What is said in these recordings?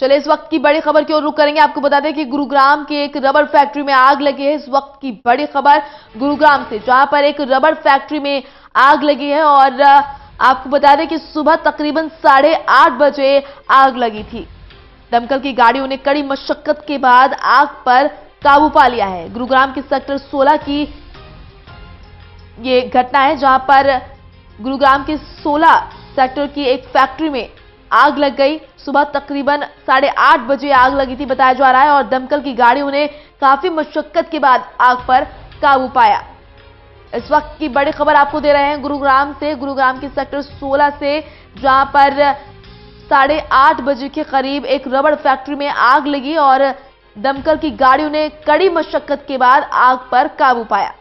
चले इस वक्त की बड़ी खबर की ओर रुक करेंगे आपको बता दें कि गुरुग्राम के एक रबर फैक्ट्री में आग लगी है इस वक्त की बड़ी खबर गुरुग्राम से जहां पर एक रबर फैक्ट्री में आग लगी है और आपको बता दें कि सुबह तकरीबन साढ़े आठ बजे आग लगी थी दमकल की गाड़ियों ने कड़ी मशक्कत के बाद आग पर काबू पा लिया है गुरुग्राम के सेक्टर सोलह की ये घटना है जहां पर गुरुग्राम के सोलह सेक्टर की एक फैक्ट्री में आग लग गई सुबह तकरीबन साढ़े आठ बजे आग लगी थी बताया जा रहा है और दमकल की गाड़ियों ने काफी मशक्कत के बाद आग पर काबू पाया इस वक्त की बड़ी खबर आपको दे रहे हैं गुरुग्राम से गुरुग्राम के सेक्टर 16 से जहां पर साढ़े आठ बजे के करीब एक रबड़ फैक्ट्री में आग लगी और दमकल की गाड़ियों ने कड़ी मशक्कत के बाद आग पर काबू पाया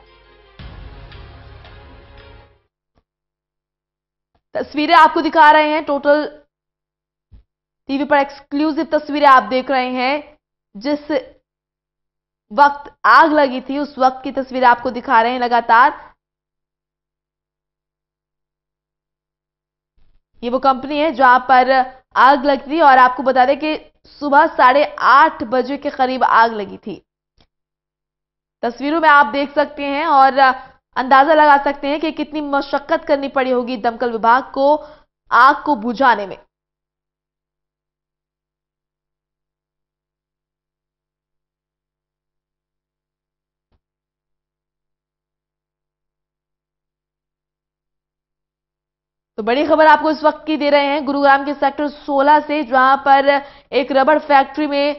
तस्वीरें आपको दिखा रहे हैं टोटल टीवी पर एक्सक्लूसिव तस्वीरें आप देख रहे हैं जिस वक्त आग लगी थी उस वक्त की तस्वीरें आपको दिखा रहे हैं लगातार ये वो कंपनी है जहां पर आग लगी थी और आपको बता दें कि सुबह साढ़े आठ बजे के करीब आग लगी थी तस्वीरों में आप देख सकते हैं और अंदाजा लगा सकते हैं कि कितनी मशक्कत करनी पड़ी होगी दमकल विभाग को आग को बुझाने में तो बड़ी खबर आपको इस वक्त की दे रहे हैं गुरुग्राम के सेक्टर 16 से जहां पर एक रबड़ फैक्ट्री में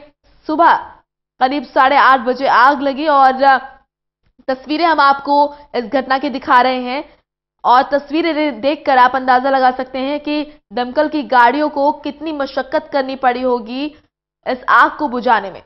सुबह करीब साढ़े आठ बजे आग लगी और तस्वीरें हम आपको इस घटना की दिखा रहे हैं और तस्वीरें देखकर आप अंदाजा लगा सकते हैं कि दमकल की गाड़ियों को कितनी मशक्कत करनी पड़ी होगी इस आग को बुझाने में